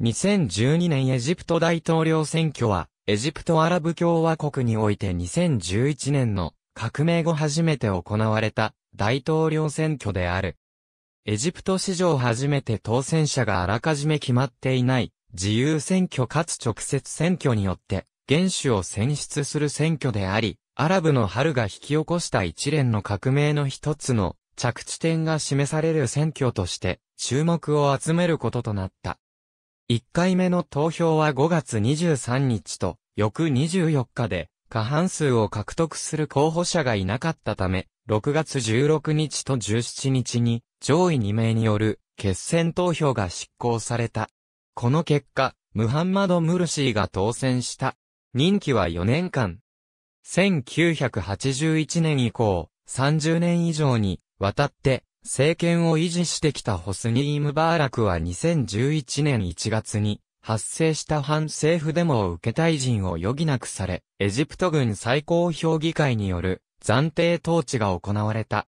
2012年エジプト大統領選挙は、エジプトアラブ共和国において2011年の革命後初めて行われた大統領選挙である。エジプト史上初めて当選者があらかじめ決まっていない自由選挙かつ直接選挙によって元首を選出する選挙であり、アラブの春が引き起こした一連の革命の一つの着地点が示される選挙として注目を集めることとなった。1回目の投票は5月23日と、翌24日で、過半数を獲得する候補者がいなかったため、6月16日と17日に、上位2名による、決選投票が執行された。この結果、ムハンマド・ムルシーが当選した。任期は4年間。1981年以降、30年以上に、わたって、政権を維持してきたホスニー・ムバーラクは2011年1月に発生した反政府デモを受け退陣を余儀なくされ、エジプト軍最高評議会による暫定統治が行われた。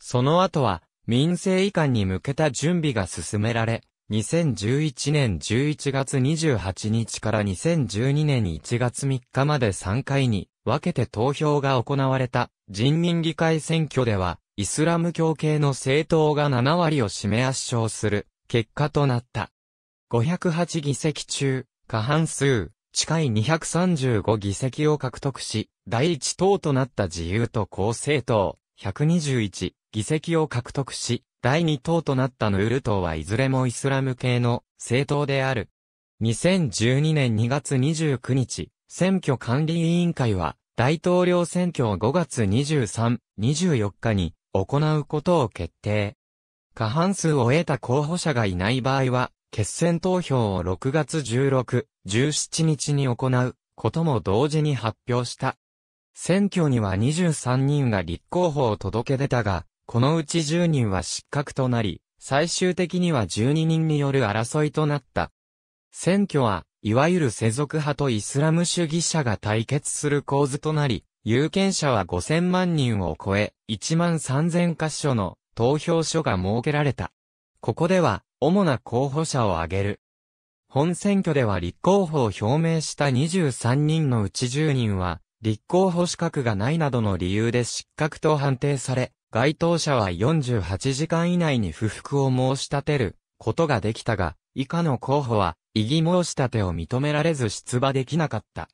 その後は民政移管に向けた準備が進められ、2011年11月28日から2012年1月3日まで3回に分けて投票が行われた人民議会選挙ではイスラム教系の政党が7割を占め圧勝する結果となった。508議席中、過半数、近い235議席を獲得し、第1党となった自由と公正党、121議席を獲得し、第2党となったヌール党はいずれもイスラム系の政党である。2012年2月29日、選挙管理委員会は、大統領選挙を5月23、24日に行うことを決定。過半数を得た候補者がいない場合は、決選投票を6月16、17日に行うことも同時に発表した。選挙には23人が立候補を届け出たが、このうち10人は失格となり、最終的には12人による争いとなった。選挙は、いわゆる世俗派とイスラム主義者が対決する構図となり、有権者は5000万人を超え、1万3000箇所の投票所が設けられた。ここでは、主な候補者を挙げる。本選挙では立候補を表明した23人のうち10人は、立候補資格がないなどの理由で失格と判定され、該当者は48時間以内に不服を申し立てることができたが、以下の候補は、異議申し立てを認められず出馬できなかった。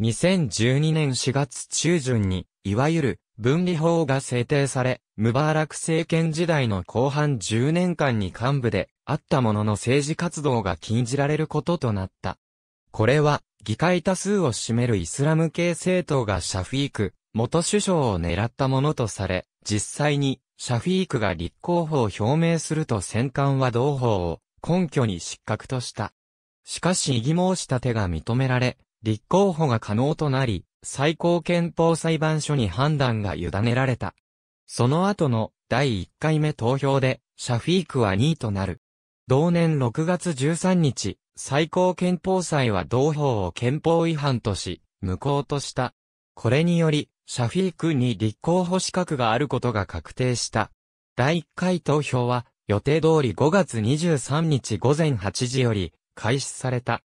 2012年4月中旬に、いわゆる分離法が制定され、ムバーラク政権時代の後半10年間に幹部であったものの政治活動が禁じられることとなった。これは、議会多数を占めるイスラム系政党がシャフィーク、元首相を狙ったものとされ、実際に、シャフィークが立候補を表明すると戦艦は同法を根拠に失格とした。しかし異議申し立てが認められ、立候補が可能となり、最高憲法裁判所に判断が委ねられた。その後の第1回目投票で、シャフィークは2位となる。同年6月13日、最高憲法裁は同法を憲法違反とし、無効とした。これにより、シャフィークに立候補資格があることが確定した。第1回投票は、予定通り5月23日午前8時より、開始された。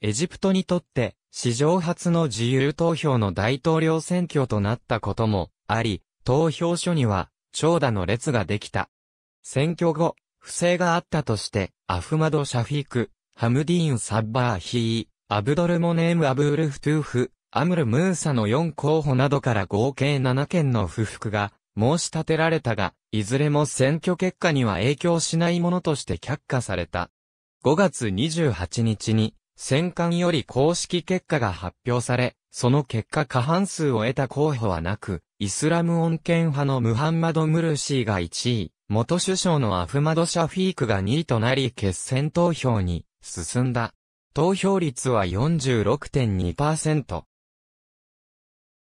エジプトにとって、史上初の自由投票の大統領選挙となったこともあり、投票所には長蛇の列ができた。選挙後、不正があったとして、アフマド・シャフィーク、ハムディーン・サッバー・ヒー、アブドル・モネーム・アブール・フトゥーフ、アムル・ムーサの4候補などから合計7件の不服が申し立てられたが、いずれも選挙結果には影響しないものとして却下された。5月28日に戦艦より公式結果が発表され、その結果過半数を得た候補はなく、イスラム恩恵派のムハンマド・ムルシーが1位、元首相のアフマド・シャフィークが2位となり決選投票に進んだ。投票率は46.2%。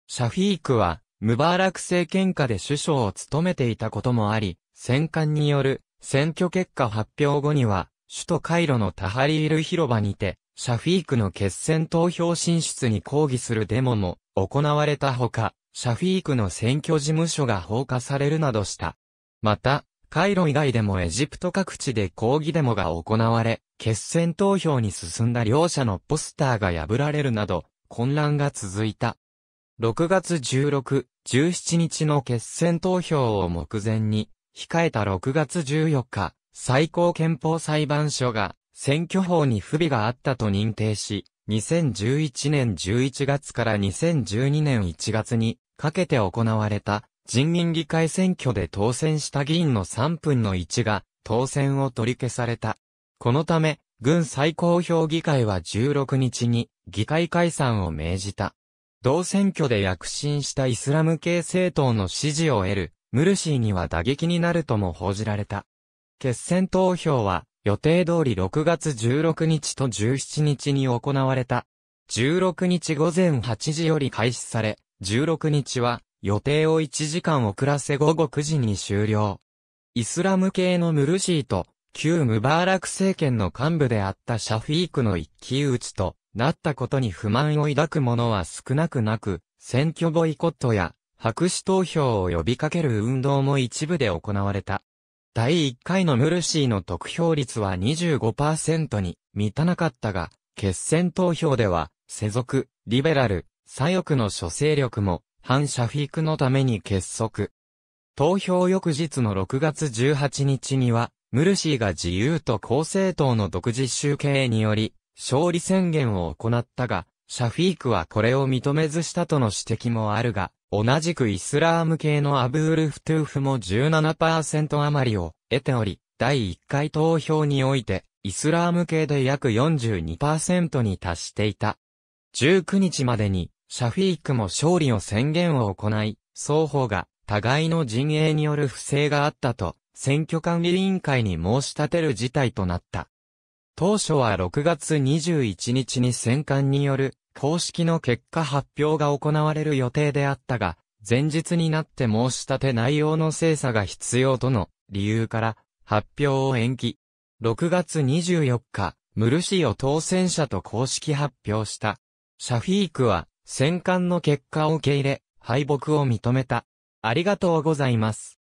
シャフィークは、ムバーラク政権下で首相を務めていたこともあり、戦艦による選挙結果発表後には、首都カイロのタハリール広場にて、シャフィークの決選投票進出に抗議するデモも行われたほか、シャフィークの選挙事務所が放火されるなどした。また、カイロ以外でもエジプト各地で抗議デモが行われ、決選投票に進んだ両者のポスターが破られるなど、混乱が続いた。6月16、17日の決選投票を目前に、控えた6月14日、最高憲法裁判所が、選挙法に不備があったと認定し、2011年11月から2012年1月にかけて行われた人民議会選挙で当選した議員の3分の1が当選を取り消された。このため、軍最高評議会は16日に議会解散を命じた。同選挙で躍進したイスラム系政党の支持を得るムルシーには打撃になるとも報じられた。決選投票は予定通り6月16日と17日に行われた。16日午前8時より開始され、16日は予定を1時間遅らせ午後9時に終了。イスラム系のムルシーと、旧ムバーラク政権の幹部であったシャフィークの一騎打ちとなったことに不満を抱く者は少なくなく、選挙ボイコットや白紙投票を呼びかける運動も一部で行われた。第1回のムルシーの得票率は25%に満たなかったが、決選投票では、世俗、リベラル、左翼の諸勢力も、反社フィークのために結束。投票翌日の6月18日には、ムルシーが自由と公正党の独自集計により、勝利宣言を行ったが、シャフィークはこれを認めずしたとの指摘もあるが、同じくイスラーム系のアブール・フトゥーフも17%余りを得ており、第1回投票において、イスラーム系で約42%に達していた。19日までに、シャフィークも勝利を宣言を行い、双方が互いの陣営による不正があったと、選挙管理委員会に申し立てる事態となった。当初は6月21日に戦艦による公式の結果発表が行われる予定であったが、前日になって申し立て内容の精査が必要との理由から発表を延期。6月24日、ムルシを当選者と公式発表した。シャフィークは戦艦の結果を受け入れ、敗北を認めた。ありがとうございます。